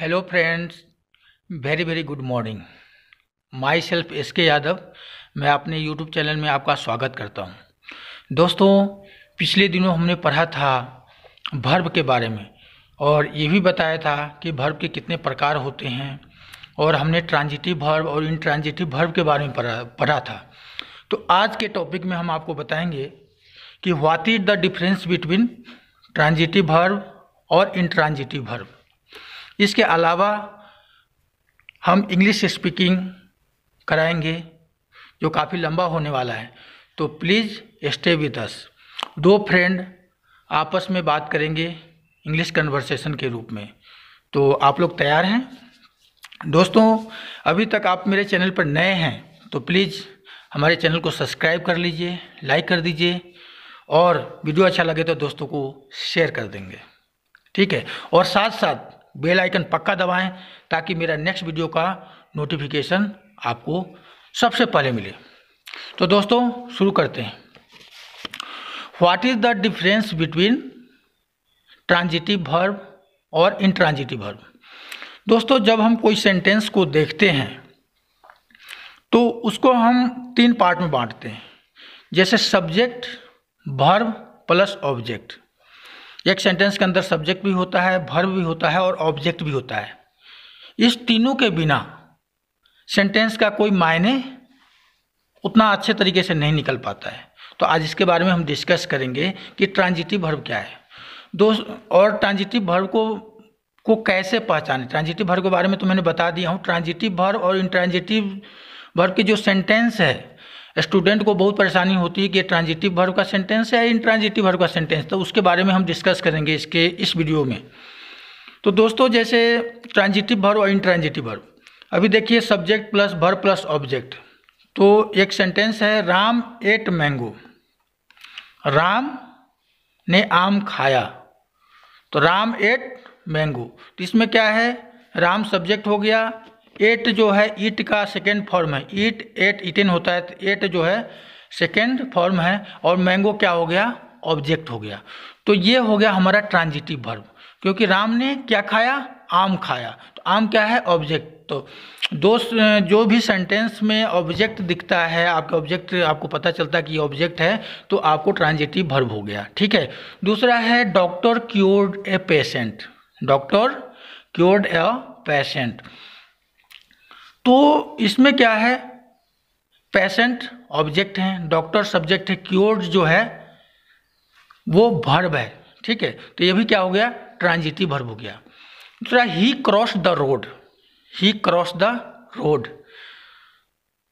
Hello friends very very good morning myself S K Yadav मैं अपने YouTube channel में आपका स्वागत करता हूँ दोस्तों पिछले दिनों हमने पढ़ा था भर्व के बारे में और ये भी बताया था कि भर्व के कितने प्रकार होते हैं और हमने ट्रांजिटिव भर्व और इन ट्रांजिटिव भर्व के बारे में पढ़ा पढ़ा था तो आज के टॉपिक में हम आपको बताएंगे कि what is the difference between transitive verb और इन ट्रांजिटिव भर्व इसके अलावा हम इंग्लिश स्पीकिंग कराएंगे जो काफ़ी लंबा होने वाला है तो प्लीज़ स्टे विद अस दो फ्रेंड आपस में बात करेंगे इंग्लिश कन्वर्सेशन के रूप में तो आप लोग तैयार हैं दोस्तों अभी तक आप मेरे चैनल पर नए हैं तो प्लीज़ हमारे चैनल को सब्सक्राइब कर लीजिए लाइक कर दीजिए और वीडियो अच्छा लगे तो दोस्तों को शेयर कर देंगे ठीक है और साथ साथ बेल आइकन पक्का दबाएं ताकि मेरा नेक्स्ट वीडियो का नोटिफिकेशन आपको सबसे पहले मिले तो दोस्तों शुरू करते हैं what is the difference between transitive verb और इंट्रांजिटिव भर्ब दोस्तों जब हम कोई सेंटेंस को देखते हैं तो उसको हम तीन पार्ट में बांटते हैं जैसे सब्जेक्ट भर्ब प्लस ऑब्जेक्ट एक सेंटेंस के अंदर सब्जेक्ट भी होता है भर्व भी होता है और ऑब्जेक्ट भी होता है इस तीनों के बिना सेंटेंस का कोई मायने उतना अच्छे तरीके से नहीं निकल पाता है तो आज इसके बारे में हम डिस्कस करेंगे कि ट्रांजिटिव भर्व क्या है दो और ट्रांजिटिव भर्व को को कैसे पहचाने ट्रांजिटिव भर्व के बारे में तो मैंने बता दिया हूँ ट्रांजिटिव भर्व और इंट्रांजिटिव भर्व के जो सेंटेंस है स्टूडेंट को बहुत परेशानी होती है कि ये ट्रांजिटिव भर्व का सेंटेंस है या इंट्रांजिटिव भर्व का सेंटेंस तो उसके बारे में हम डिस्कस करेंगे इसके इस वीडियो में तो दोस्तों जैसे ट्रांजिटिव भर्व और इंट्रांजिटिव भर्व अभी देखिए subject plus verb plus object तो एक सेंटेंस है राम एट मैंगो राम ने आम खाया तो राम एट मैंगो तो इसमें क्या है राम सब्जेक्ट हो गया एट जो है ईट का सेकेंड फॉर्म है ईट एट इटिन होता है एट तो जो है सेकेंड फॉर्म है और मैंगो क्या हो गया ऑब्जेक्ट हो गया तो ये हो गया हमारा ट्रांजिटिव भर्ब क्योंकि राम ने क्या खाया आम खाया तो आम क्या है ऑब्जेक्ट तो दो जो भी सेंटेंस में ऑब्जेक्ट दिखता है आपका ऑब्जेक्ट आपको पता चलता है कि ऑब्जेक्ट है तो आपको ट्रांजिटिव भर्ब हो गया ठीक है दूसरा है doctor cured a patient doctor cured a patient तो इसमें क्या है पेशेंट ऑब्जेक्ट हैं डॉक्टर सब्जेक्ट है क्योर्ड जो है वो भर्ब है ठीक है तो ये भी क्या हो गया ट्रांजिटिव भर्ब हो गया दूसरा he cross the road he cross the road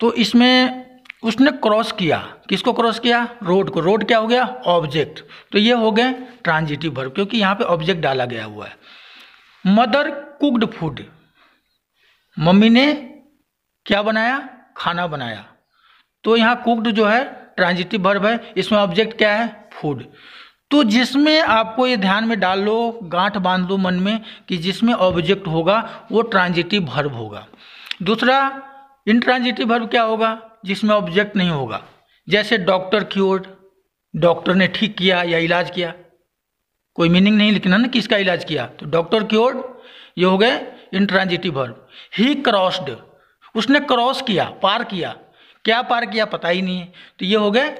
तो इसमें उसने क्रॉस किया किसको क्रॉस किया रोड को रोड क्या हो गया ऑब्जेक्ट तो ये हो गए ट्रांजिटिव भर्ब क्योंकि यहाँ पे ऑब्जेक्ट डाला गया हुआ है मदर कुक्ड फूड मम्मी ने क्या बनाया खाना बनाया तो यहाँ कुक्ड जो है ट्रांजिटिव वर्ब है इसमें ऑब्जेक्ट क्या है फूड तो जिसमें आपको ये ध्यान में डाल लो गांठ बांध लो मन में कि जिसमें ऑब्जेक्ट होगा वो ट्रांजिटिव भर्ब होगा दूसरा इनट्रांजिटिव भर्ब क्या होगा जिसमें ऑब्जेक्ट नहीं होगा जैसे डॉक्टर क्योर्ड डॉक्टर ने ठीक किया या इलाज किया कोई मीनिंग नहीं लिखना ना किसका इलाज किया तो डॉक्टर क्योर्ड ये हो गए इनट्रांजिटिव भर्ब ही क्रॉस्ड उसने क्रॉस किया पार किया क्या पार किया पता ही नहीं है तो ये हो गए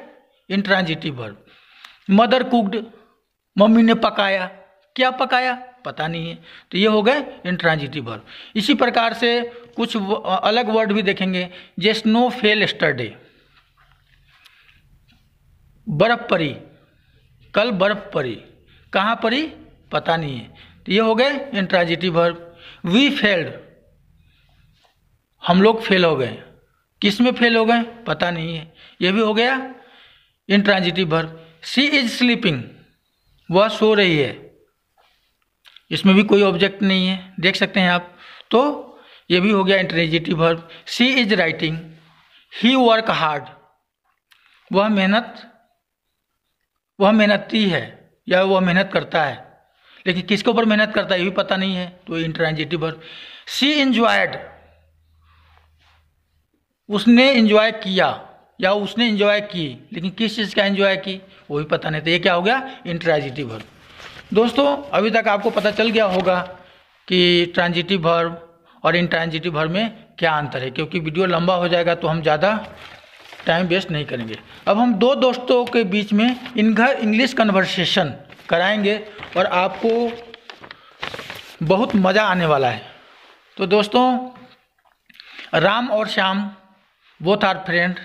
intransitive verb mother cooked mummy ने पकाया क्या पकाया पता नहीं है तो ये हो गए इंट्रांजिटिव वर्ब इसी प्रकार से कुछ अलग वर्ड भी देखेंगे जे स्नो फेल स्टरडे बर्फ परी कल बर्फ परी कहाँ परी पता नहीं है तो ये हो गए इंट्रांजिटिव वर्ब वी फेल्ड हम लोग फेल हो गए किस में फेल हो गए पता नहीं है यह भी हो गया इंट्रांजिटिव भर सी इज स्लीपिंग वह सो रही है इसमें भी कोई ऑब्जेक्ट नहीं है देख सकते हैं आप तो ये भी हो गया intransitive verb she is writing he work hard वह मेहनत वह मेहनती है या वह मेहनत करता है लेकिन किसके ऊपर मेहनत करता है ये भी पता नहीं है तो इंट्रांजिटिव वर्ब सी इंजॉयड उसने इन्जॉय किया या उसने इन्जॉय की लेकिन किस चीज़ का इंजॉय की वो भी पता नहीं तो ये क्या हो गया इंट्राजिटिव वर्ब दोस्तों अभी तक आपको पता चल गया होगा कि ट्रांजिटिव वर्ब और इंट्रांजिटिव वर्ब में क्या अंतर है क्योंकि वीडियो लंबा हो जाएगा तो हम ज़्यादा टाइम वेस्ट नहीं करेंगे अब हम दो दोस्तों के बीच में घर इंग्लिश कन्वर्सेशन कराएंगे और आपको बहुत मज़ा आने वाला है तो दोस्तों राम और Shyam both are friend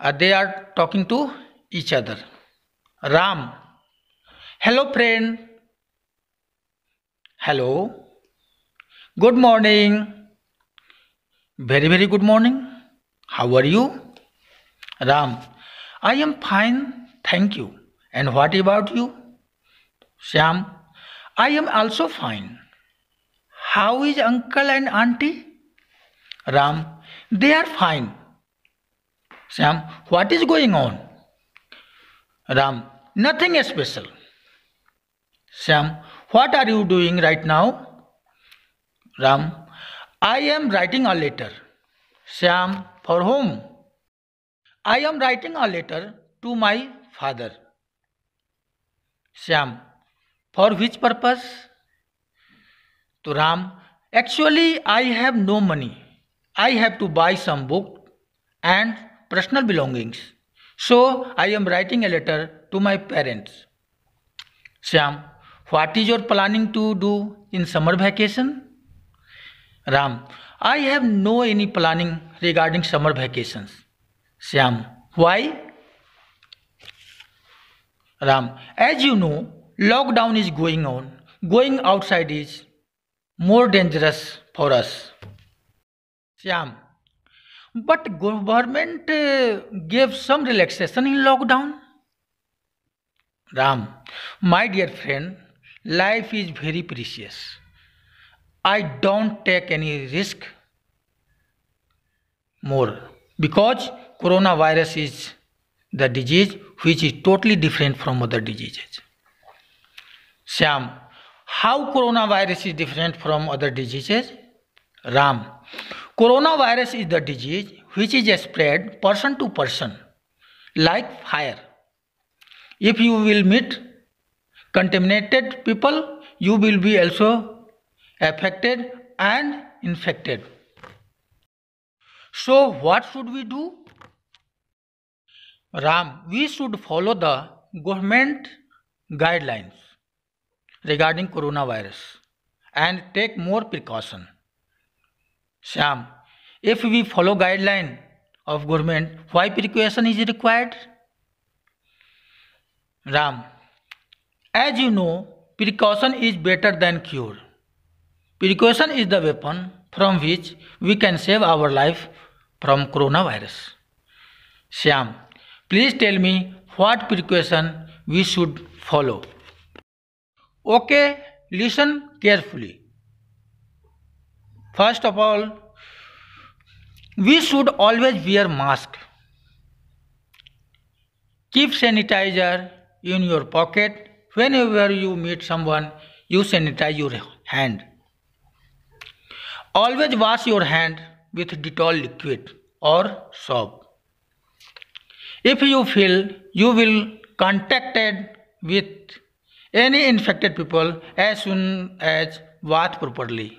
uh, they are talking to each other ram hello friend hello good morning very very good morning how are you ram i am fine thank you and what about you shyam i am also fine how is uncle and auntie Ram, they are fine. Sam, what is going on? Ram, nothing special. Sam, what are you doing right now? Ram, I am writing a letter. Sam, for whom? I am writing a letter to my father. Sam, for which purpose? To Ram, actually I have no money. I have to buy some book and personal belongings. So I am writing a letter to my parents. Shyam, what is your planning to do in summer vacation? Ram, I have no any planning regarding summer vacations. Shyam, why? Ram, as you know, lockdown is going on. Going outside is more dangerous for us. Shyam but government gave some relaxation in lockdown Ram my dear friend life is very precious I don't take any risk more because corona virus is the disease which is totally different from other diseases Shyam how corona virus is different from other diseases Ram Coronavirus is the disease which is spread person to person like fire. If you will meet contaminated people, you will be also affected and infected. So, what should we do? Ram, we should follow the government guidelines regarding coronavirus and take more precaution. Sham, if we follow guideline of government, why precaution is required? Ram, as you know, precaution is better than cure. Precaution is the weapon from which we can save our life from coronavirus. Shyam, please tell me what precaution we should follow. Okay, listen carefully first of all we should always wear mask keep sanitizer in your pocket whenever you meet someone you sanitize your hand always wash your hand with Dettol liquid or soap if you feel you will contacted with any infected people as soon as bath properly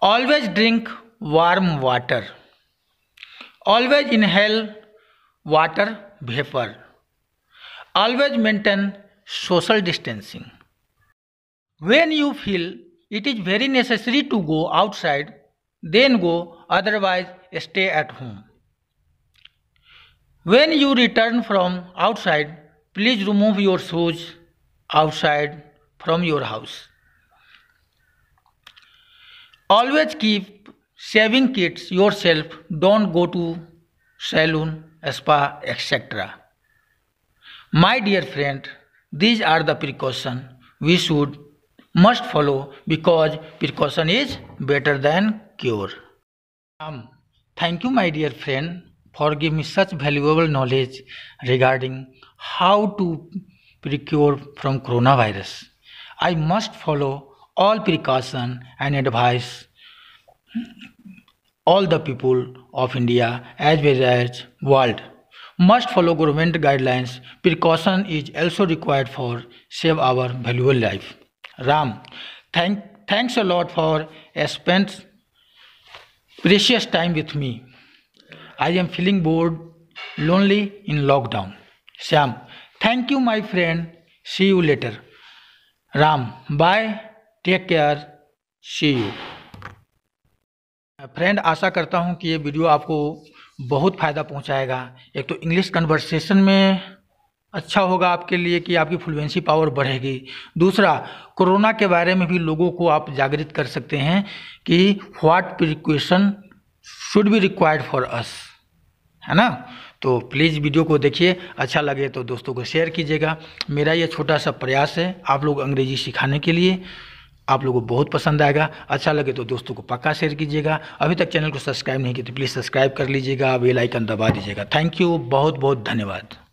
Always drink warm water. Always inhale water vapor. Always maintain social distancing. When you feel it is very necessary to go outside, then go, otherwise, stay at home. When you return from outside, please remove your shoes outside from your house always keep shaving kits yourself don't go to saloon spa etc my dear friend these are the precaution we should must follow because precaution is better than cure. Um, thank you, my dear friend, for giving me such valuable knowledge regarding how to procure from coronavirus. I must follow all precaution and advice all the people of India as well as world must follow government guidelines precaution is also required for save our valuable life ram thank thanks a lot for spent precious time with me i am feeling bored lonely in lockdown Sam, thank you my friend see you later ram bye take care see you friend आशा करता हूँ कि ये video आपको बहुत फ़ायदा पहुँचाएगा एक तो इंग्लिश कन्वर्सेशन में अच्छा होगा आपके लिए कि आपकी फ्लुएंसी पावर बढ़ेगी दूसरा कोरोना के बारे में भी लोगों को आप जागृत कर सकते हैं कि what precaution should be required for us है ना तो प्लीज़ वीडियो को देखिए अच्छा लगे तो दोस्तों को शेयर कीजिएगा मेरा ये छोटा सा प्रयास है आप लोग अंग्रेज़ी सिखाने के लिए आप लोगों को बहुत पसंद आएगा अच्छा लगे तो दोस्तों को पक्का शेयर कीजिएगा अभी तक चैनल को सब्सक्राइब नहीं किया तो प्लीज़ सब्सक्राइब कर लीजिएगा बेल आइकन दबा दीजिएगा थैंक यू बहुत बहुत धन्यवाद